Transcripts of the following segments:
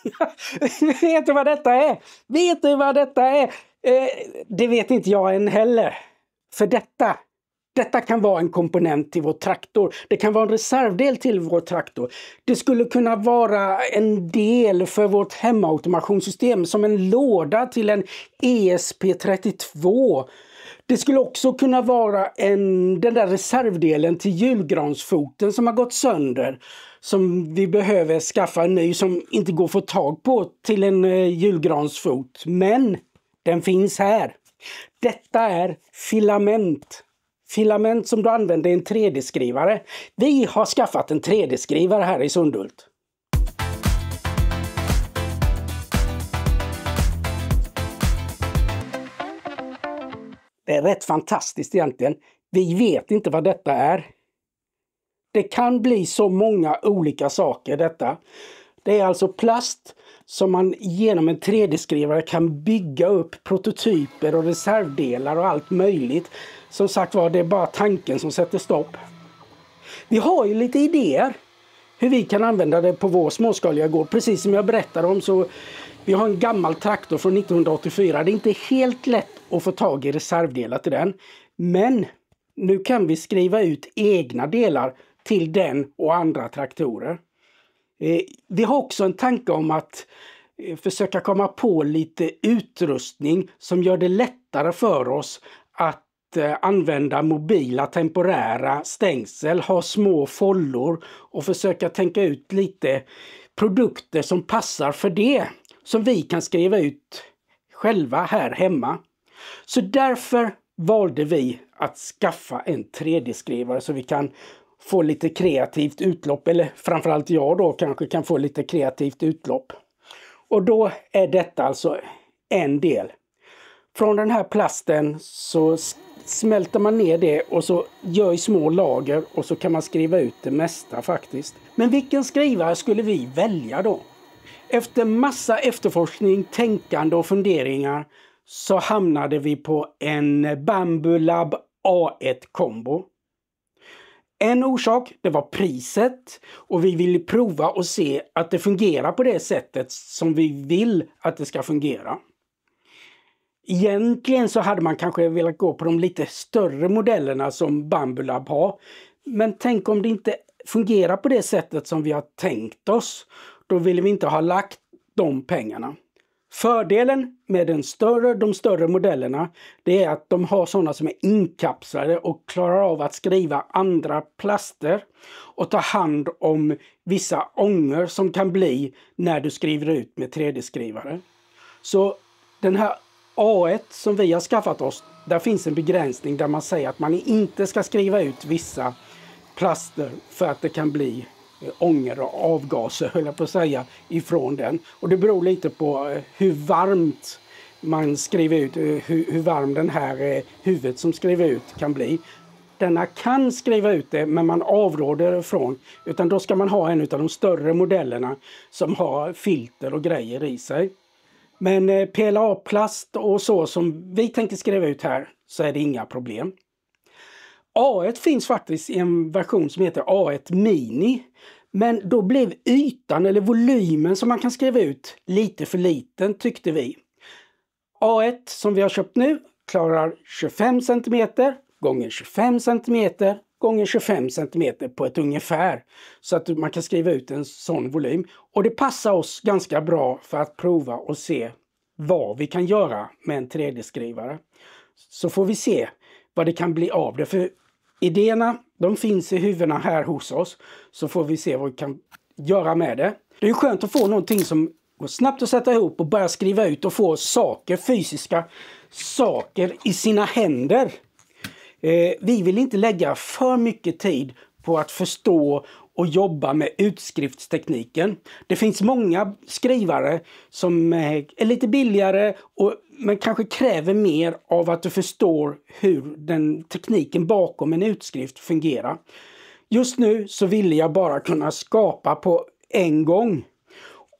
vet du vad detta är? Vet du vad detta är? Eh, det vet inte jag än heller. För detta, detta kan vara en komponent till vår traktor. Det kan vara en reservdel till vår traktor. Det skulle kunna vara en del för vårt hemautomationssystem som en låda till en ESP32 det skulle också kunna vara en, den där reservdelen till julgransfoten som har gått sönder. Som vi behöver skaffa en ny som inte går att få tag på till en eh, julgransfot. Men den finns här. Detta är filament. Filament som du använder i en 3D-skrivare. Vi har skaffat en 3D-skrivare här i Sundhult. Det är rätt fantastiskt egentligen. Vi vet inte vad detta är. Det kan bli så många olika saker detta. Det är alltså plast som man genom en 3D-skrivare kan bygga upp prototyper och reservdelar och allt möjligt. Som sagt var, det är bara tanken som sätter stopp. Vi har ju lite idéer hur vi kan använda det på vår småskaliga gård. Precis som jag berättade om så vi har en gammal traktor från 1984. Det är inte helt lätt att få tag i reservdelar till den. Men nu kan vi skriva ut egna delar till den och andra traktorer. Eh, vi har också en tanke om att eh, försöka komma på lite utrustning som gör det lättare för oss att eh, använda mobila temporära stängsel, ha små follor och försöka tänka ut lite produkter som passar för det som vi kan skriva ut själva här hemma. Så därför valde vi att skaffa en 3D-skrivare så vi kan få lite kreativt utlopp, eller framförallt jag då kanske kan få lite kreativt utlopp. Och då är detta alltså en del. Från den här plasten så smälter man ner det och så gör i små lager och så kan man skriva ut det mesta faktiskt. Men vilken skrivare skulle vi välja då? Efter massa efterforskning, tänkande och funderingar så hamnade vi på en Bambulab A1 Combo. En orsak, det var priset och vi ville prova och se att det fungerar på det sättet som vi vill att det ska fungera. Egentligen så hade man kanske velat gå på de lite större modellerna som Bambulab har. Men tänk om det inte fungerar på det sättet som vi har tänkt oss då vill vi inte ha lagt de pengarna. Fördelen med den större, de större modellerna, det är att de har sådana som är inkapslade och klarar av att skriva andra plaster och ta hand om vissa ångor som kan bli när du skriver ut med 3D-skrivare. Så den här A1 som vi har skaffat oss, där finns en begränsning där man säger att man inte ska skriva ut vissa plaster för att det kan bli ånger och avgaser, höll jag på att säga, ifrån den. Och det beror lite på eh, hur varmt man skriver ut, eh, hur, hur varm den här eh, huvudet som skriver ut kan bli. Denna kan skriva ut det, men man avråder från. Utan då ska man ha en av de större modellerna som har filter och grejer i sig. Men PLA-plast och så som vi tänker skriva ut här, så är det inga problem. A1 finns faktiskt i en version som heter A1 Mini. Men då blev ytan eller volymen som man kan skriva ut lite för liten tyckte vi. A1 som vi har köpt nu klarar 25 cm gånger 25 cm gånger 25 cm på ett ungefär. Så att man kan skriva ut en sån volym. Och det passar oss ganska bra för att prova och se vad vi kan göra med en 3D-skrivare. Så får vi se vad det kan bli av det. För Idéerna de finns i huvudena här hos oss, så får vi se vad vi kan göra med det. Det är skönt att få någonting som går snabbt att sätta ihop och börja skriva ut och få saker, fysiska saker i sina händer. Eh, vi vill inte lägga för mycket tid på att förstå och jobba med utskriftstekniken. Det finns många skrivare som eh, är lite billigare och men kanske kräver mer av att du förstår hur den tekniken bakom en utskrift fungerar. Just nu så ville jag bara kunna skapa på en gång.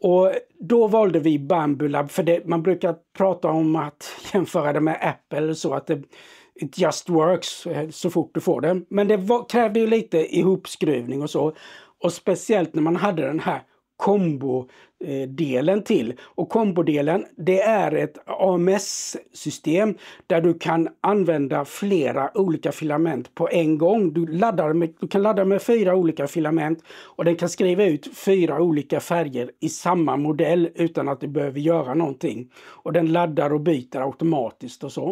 Och då valde vi Bambulab, för det, man brukar prata om att jämföra det med Apple så att det it just works eh, så fort du får det. Men det var, krävde ju lite ihopskruvning och så. Och speciellt när man hade den här kombodelen till. Och kombodelen det är ett AMS-system där du kan använda flera olika filament på en gång. Du, laddar med, du kan ladda med fyra olika filament och den kan skriva ut fyra olika färger i samma modell utan att du behöver göra någonting. Och den laddar och byter automatiskt och så.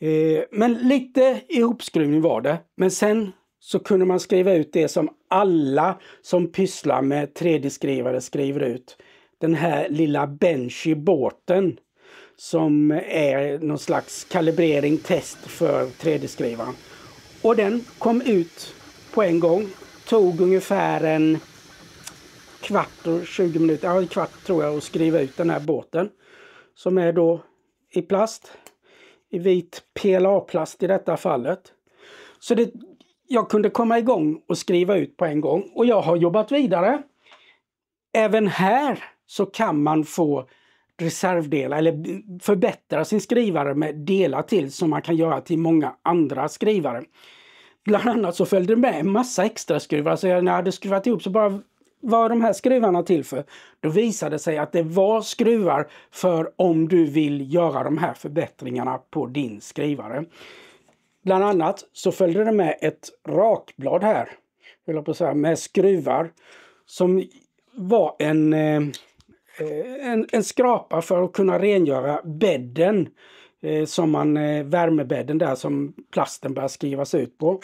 Eh, men lite ihopskruvning var det. Men sen så kunde man skriva ut det som alla som pysslar med 3D-skrivare skriver ut den här lilla Benchy-båten som är någon slags kalibrering, test för 3D-skrivaren. Och den kom ut på en gång. Tog ungefär en kvart och 20 minuter, ja en kvart tror jag, att skriva ut den här båten. Som är då i plast, i vit PLA-plast i detta fallet. Så det jag kunde komma igång och skriva ut på en gång och jag har jobbat vidare. Även här så kan man få reservdelar eller förbättra sin skrivare med delar till som man kan göra till många andra skrivare. Bland annat så följde det med en massa extra skruvar, så när jag hade skruvat ihop så bara vad är de här skruvarna till för? Då visade det sig att det var skruvar för om du vill göra de här förbättringarna på din skrivare. Bland annat så följde det med ett rakblad här, höll på att säga, med skruvar som var en, eh, en, en skrapa för att kunna rengöra bädden eh, som man, eh, värmebädden där som plasten börjar skrivas ut på.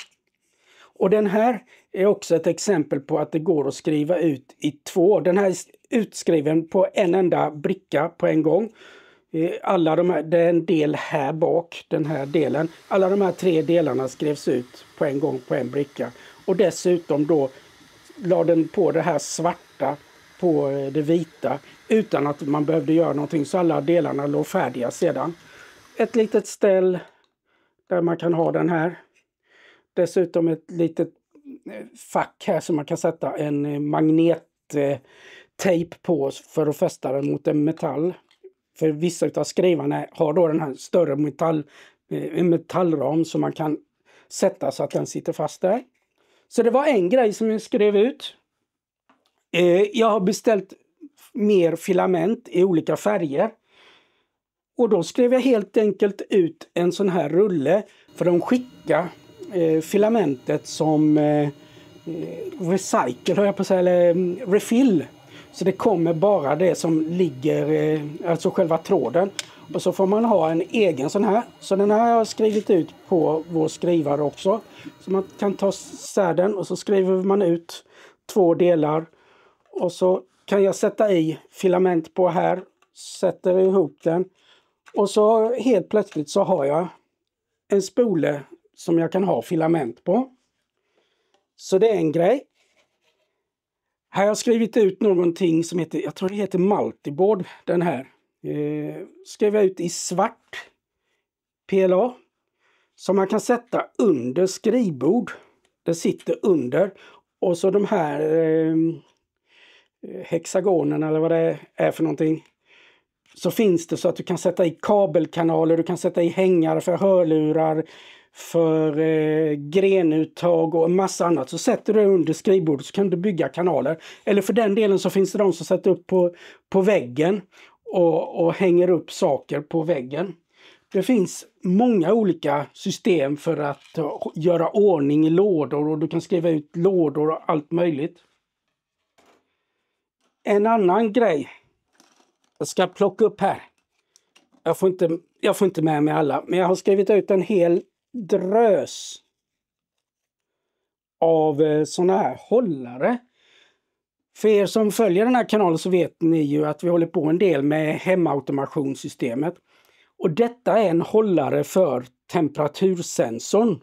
Och den här är också ett exempel på att det går att skriva ut i två. Den här är utskriven på en enda bricka på en gång. Eh, alla de här, det är en del här bak, den här delen. Alla de här tre delarna skrevs ut på en gång på en bricka. Och dessutom då la den på det här svarta på eh, det vita utan att man behövde göra någonting så alla delarna låg färdiga sedan. Ett litet ställ där man kan ha den här. Dessutom ett litet eh, fack här som man kan sätta en magnettejp på för att fästa den mot en metall. För vissa av skrivarna har då den här större metall, eh, en metallram som man kan sätta så att den sitter fast där. Så det var en grej som jag skrev ut. Eh, jag har beställt mer filament i olika färger. Och då skrev jag helt enkelt ut en sån här rulle för de skickade eh, filamentet som recycle, höll jag på att säga, eller mm, refill så det kommer bara det som ligger, eh, alltså själva tråden. Och så får man ha en egen sån här. Så den här har jag skrivit ut på vår skrivare också. Så man kan ta sär den och så skriver man ut två delar. Och så kan jag sätta i filament på här, sätter ihop den. Och så helt plötsligt så har jag en spole som jag kan ha filament på. Så det är en grej. Här har jag skrivit ut någonting som heter, jag tror det heter Multiboard, den här. Eh, skrev jag ut i svart PLA som man kan sätta under skrivbord. Det sitter under och så de här eh, hexagonerna eller vad det är för någonting. Så finns det så att du kan sätta i kabelkanaler, du kan sätta i hängare för hörlurar, för eh, grenuttag och massa annat. Så sätter du det under skrivbordet så kan du bygga kanaler. Eller för den delen så finns det de som sätter upp på, på väggen och, och hänger upp saker på väggen. Det finns många olika system för att eh, göra ordning i lådor och du kan skriva ut lådor och allt möjligt. En annan grej jag ska plocka upp här. Jag får inte, jag får inte med mig alla, men jag har skrivit ut en hel drös av eh, sådana här hållare. För er som följer den här kanalen så vet ni ju att vi håller på en del med hemautomationssystemet. Och detta är en hållare för temperatursensorn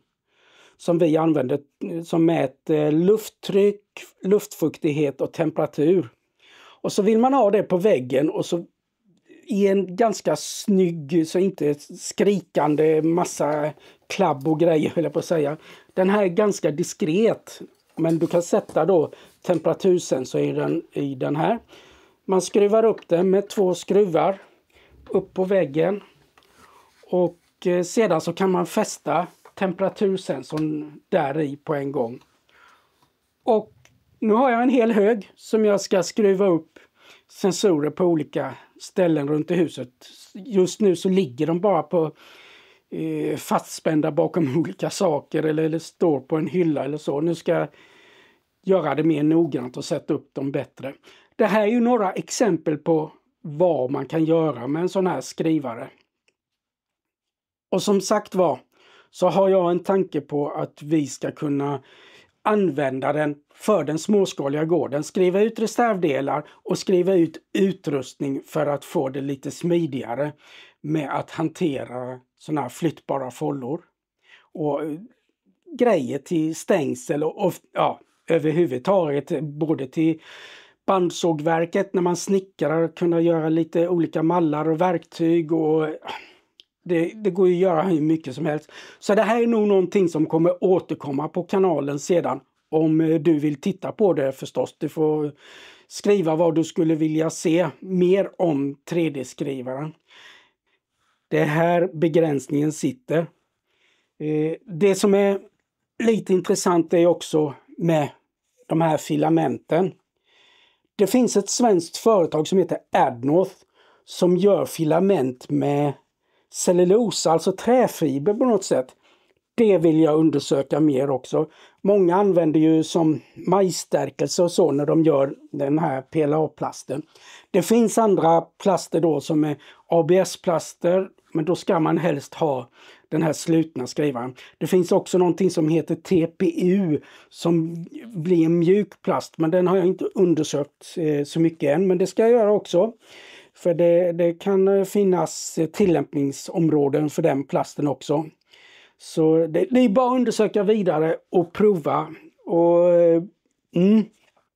som vi använder eh, som mäter eh, lufttryck, luftfuktighet och temperatur. Och så vill man ha det på väggen och så i en ganska snygg, så inte skrikande massa klabb och grejer höll jag på att säga. Den här är ganska diskret. Men du kan sätta då temperatursensor i den, i den här. Man skruvar upp den med två skruvar upp på väggen. Och eh, sedan så kan man fästa temperatursensorn där i på en gång. Och nu har jag en hel hög som jag ska skruva upp sensorer på olika ställen runt i huset. Just nu så ligger de bara på eh, fastspända bakom olika saker eller, eller står på en hylla eller så. Nu ska jag göra det mer noggrant och sätta upp dem bättre. Det här är ju några exempel på vad man kan göra med en sån här skrivare. Och som sagt var så har jag en tanke på att vi ska kunna använda den för den småskaliga gården. Skriva ut reservdelar och skriva ut utrustning för att få det lite smidigare med att hantera sådana här flyttbara follor. Och eh, grejer till stängsel och, och ja, överhuvudtaget både till bandsågverket när man snickrar, kunna göra lite olika mallar och verktyg och eh, det, det, går ju att göra hur mycket som helst. Så det här är nog någonting som kommer återkomma på kanalen sedan. Om eh, du vill titta på det förstås. Du får skriva vad du skulle vilja se mer om 3D-skrivaren. Det är här begränsningen sitter. Eh, det som är lite intressant är också med de här filamenten. Det finns ett svenskt företag som heter Adnorth som gör filament med cellulosa, alltså träfiber på något sätt. Det vill jag undersöka mer också. Många använder ju som majsstärkelse och så när de gör den här PLA-plasten. Det finns andra plaster då som är ABS-plaster, men då ska man helst ha den här slutna skrivaren. Det finns också någonting som heter TPU som blir en mjuk plast, men den har jag inte undersökt eh, så mycket än, men det ska jag göra också. För det, det kan eh, finnas eh, tillämpningsområden för den plasten också. Så det, det är bara att undersöka vidare och prova. Och, eh, mm.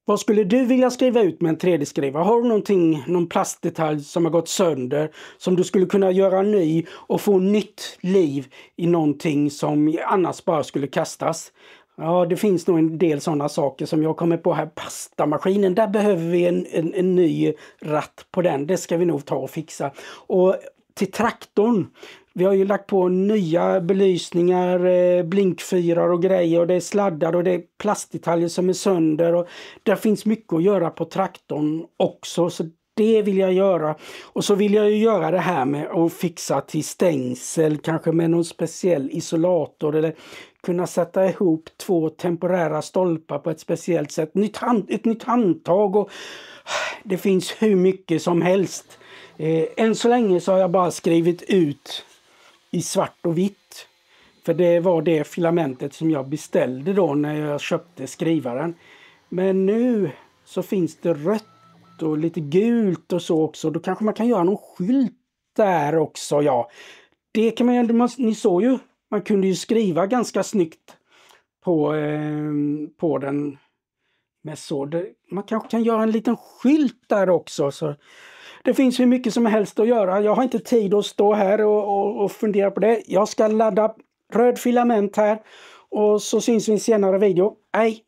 Vad skulle du vilja skriva ut med en 3D-skrivare? Har du någonting, någon plastdetalj som har gått sönder som du skulle kunna göra ny och få nytt liv i någonting som annars bara skulle kastas? Ja, det finns nog en del sådana saker som jag kommer på här. Pastamaskinen, där behöver vi en, en, en ny ratt på den. Det ska vi nog ta och fixa. Och till traktorn, vi har ju lagt på nya belysningar, eh, blinkfyrar och grejer och det är sladdar och det är plastdetaljer som är sönder. Och där finns mycket att göra på traktorn också. Så det vill jag göra. Och så vill jag ju göra det här med att fixa till stängsel, kanske med någon speciell isolator eller kunna sätta ihop två temporära stolpar på ett speciellt sätt. Nytt hand, ett nytt handtag och det finns hur mycket som helst. Eh, än så länge så har jag bara skrivit ut i svart och vitt. För det var det filamentet som jag beställde då när jag köpte skrivaren. Men nu så finns det rött rött och lite gult och så också. Då kanske man kan göra någon skylt där också, ja. Det kan man ni såg ju, man kunde ju skriva ganska snyggt på, eh, på den. Med så. man kanske kan göra en liten skylt där också. Så. Det finns hur mycket som helst att göra. Jag har inte tid att stå här och, och, och fundera på det. Jag ska ladda röd filament här och så syns vi i en senare video. Hej!